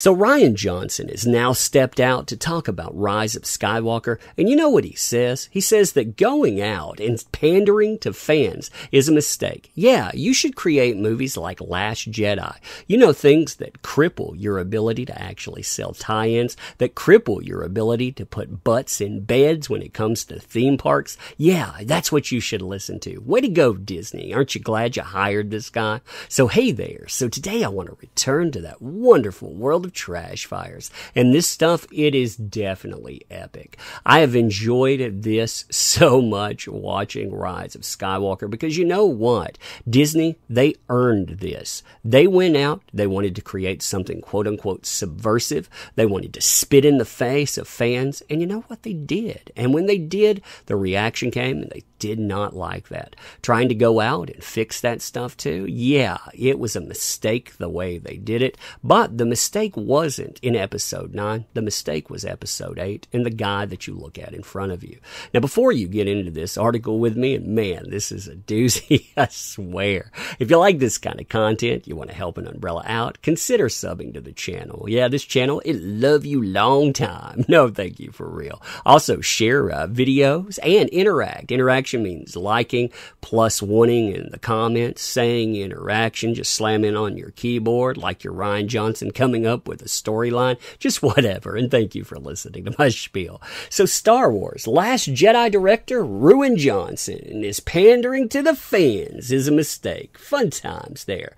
So Ryan Johnson has now stepped out to talk about Rise of Skywalker, and you know what he says? He says that going out and pandering to fans is a mistake. Yeah, you should create movies like Last Jedi. You know, things that cripple your ability to actually sell tie-ins, that cripple your ability to put butts in beds when it comes to theme parks. Yeah, that's what you should listen to. Way to go, Disney. Aren't you glad you hired this guy? So hey there. So today I want to return to that wonderful world of trash fires. And this stuff, it is definitely epic. I have enjoyed this so much watching Rise of Skywalker because you know what? Disney, they earned this. They went out, they wanted to create something quote unquote subversive. They wanted to spit in the face of fans. And you know what? They did. And when they did, the reaction came and they did not like that. Trying to go out and fix that stuff too, yeah, it was a mistake the way they did it. But the mistake wasn't in episode nine. The mistake was episode eight and the guy that you look at in front of you. Now, before you get into this article with me, and man, this is a doozy, I swear. If you like this kind of content, you want to help an umbrella out, consider subbing to the channel. Yeah, this channel, it love you long time. No, thank you for real. Also, share uh, videos and interact. Interaction means liking, plus wanting in the comments, saying interaction, just slamming on your keyboard like your Ryan Johnson coming up with a storyline, just whatever. And thank you for listening to my spiel. So, Star Wars, Last Jedi director Ruin Johnson is pandering to the fans is a mistake. Fun times there.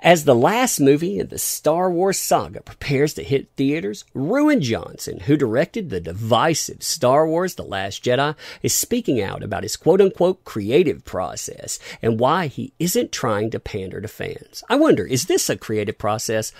As the last movie in the Star Wars saga prepares to hit theaters, Ruin Johnson, who directed the divisive Star Wars The Last Jedi, is speaking out about his quote unquote creative process and why he isn't trying to pander to fans. I wonder, is this a creative process?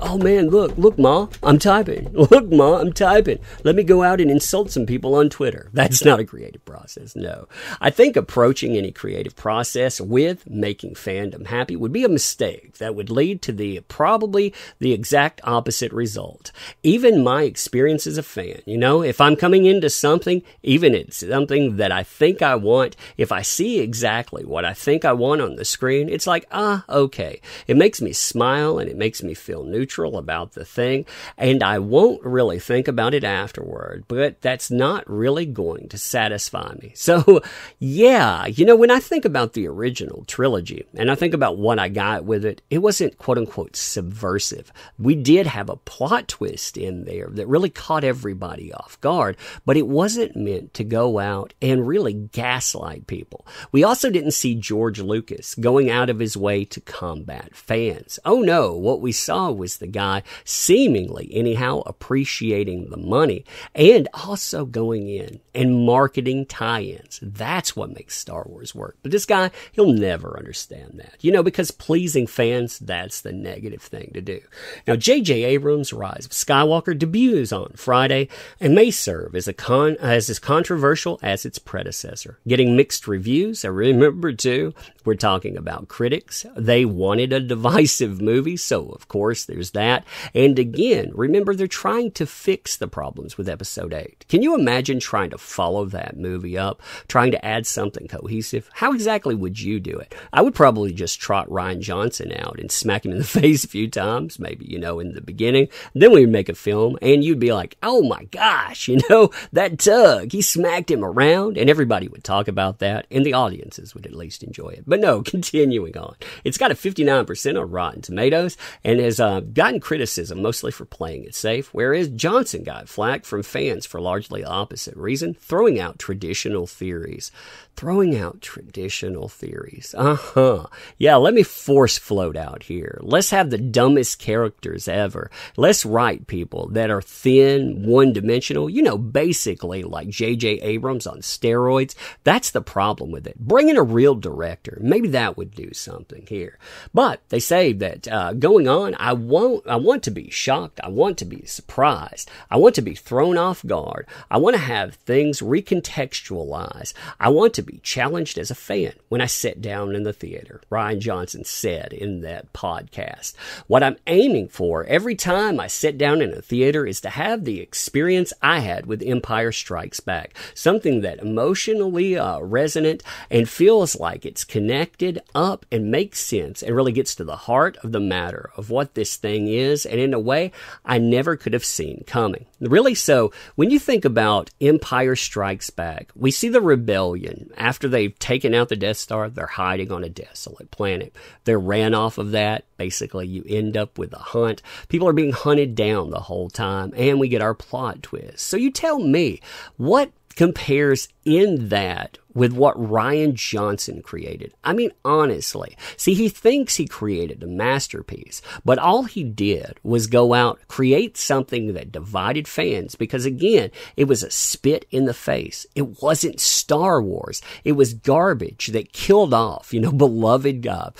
Oh man, look look, look, Ma, I'm typing. Look, Ma, I'm typing. Let me go out and insult some people on Twitter. That's not a creative process, no. I think approaching any creative process with making fandom happy would be a mistake that would lead to the probably the exact opposite result. Even my experience as a fan, you know, if I'm coming into something, even it's something that I think I want, if I see exactly what I think I want on the screen, it's like, ah, okay. It makes me smile and it makes me feel neutral about the thing, and I won't really think about it afterward, but that's not really going to satisfy me. So, yeah, you know, when I think about the original trilogy and I think about what I got with it, it wasn't quote unquote subversive. We did have a plot twist in there that really caught everybody off guard, but it wasn't meant to go out and really gaslight people. We also didn't see George Lucas going out of his way to combat fans. Oh no, what we saw was the guy seemingly, anyhow, appreciating the money and also going in and marketing tie ins. That's what makes Star Wars work. But this guy, he'll never understand that, you know, because pleasing fans, that's the negative thing to do. Now, J.J. Abrams' Rise of Skywalker debuts on Friday and may serve as, a con- as, as controversial as its predecessor, getting mixed reviews. I remember, too, we're talking about critics. They wanted a divisive movie, so of course there's that. And again, remember they're trying to fix the problems with episode 8. Can you imagine trying to follow that movie up, trying to add something cohesive? How exactly would you do it? I would probably just trot Ryan Johnson out and smack him in the face a few times, maybe, you know, in the beginning. Then we would make a film and you'd be like, oh my gosh, you know, that Tug, he smacked him around and everybody would talk about that and the audiences would at least enjoy it. But no, continuing on. It's got a 59% on Rotten Tomatoes and has uh, gotten criticism criticism, mostly for playing it safe, whereas Johnson got flack from fans for largely opposite reason, throwing out traditional theories. Throwing out traditional theories. Uh huh. Yeah, let me force float out here. Let's have the dumbest characters ever. Let's write people that are thin, one dimensional, you know, basically like J.J. Abrams on steroids. That's the problem with it. Bring in a real director. Maybe that would do something here. But they say that uh, going on, I won't, I want want to be shocked. I want to be surprised. I want to be thrown off guard. I want to have things recontextualized. I want to be challenged as a fan when I sit down in the theater. Ryan Johnson said in that podcast. What I'm aiming for every time I sit down in a theater is to have the experience I had with Empire Strikes Back, something that emotionally uh, resonant and feels like it's connected up and makes sense and really gets to the heart of the matter of what this thing is and in a way I never could have seen coming. Really, so when you think about Empire Strikes Back, we see the rebellion. After they've taken out the Death Star, they're hiding on a desolate planet. They ran off of that. Basically, you end up with a hunt. People are being hunted down the whole time, and we get our plot twist. So you tell me, what compares in that with what Ryan Johnson created. I mean, honestly. See, he thinks he created a masterpiece, but all he did was go out, create something that divided fans because, again, it was a spit in the face. It wasn't Star Wars. It was garbage that killed off, you know, beloved uh,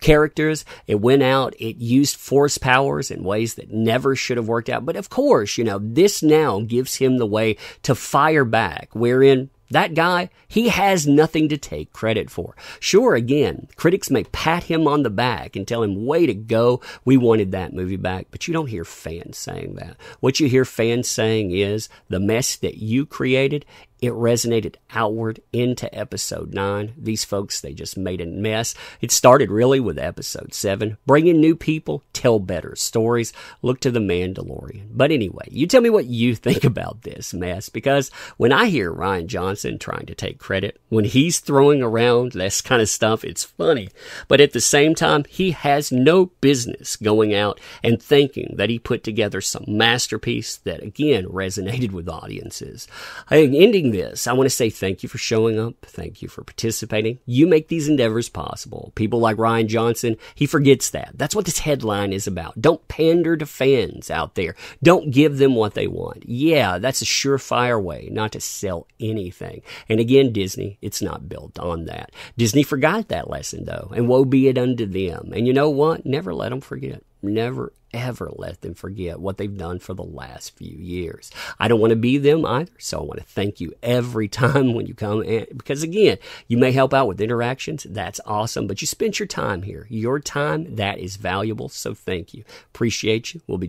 characters. It went out. It used force powers in ways that never should have worked out. But of course, you know, this now gives him the way to fire back, wherein that guy, he has nothing to take credit for. Sure, again, critics may pat him on the back and tell him, way to go, we wanted that movie back, but you don't hear fans saying that. What you hear fans saying is, the mess that you created it resonated outward into episode nine. These folks, they just made a mess. It started really with episode seven. Bring in new people, tell better stories, look to the Mandalorian. But anyway, you tell me what you think about this mess because when I hear Ryan Johnson trying to take credit, when he's throwing around this kind of stuff, it's funny. But at the same time, he has no business going out and thinking that he put together some masterpiece that again resonated with audiences. And ending this. I want to say thank you for showing up. Thank you for participating. You make these endeavors possible. People like Ryan Johnson, he forgets that. That's what this headline is about. Don't pander to fans out there. Don't give them what they want. Yeah, that's a surefire way not to sell anything. And again, Disney, it's not built on that. Disney forgot that lesson though, and woe be it unto them. And you know what? Never let them forget. Never ever let them forget what they've done for the last few years. I don't want to be them either, so I want to thank you every time when you come. And, because again, you may help out with interactions. That's awesome, but you spent your time here. Your time, that is valuable. So thank you. Appreciate you. We'll be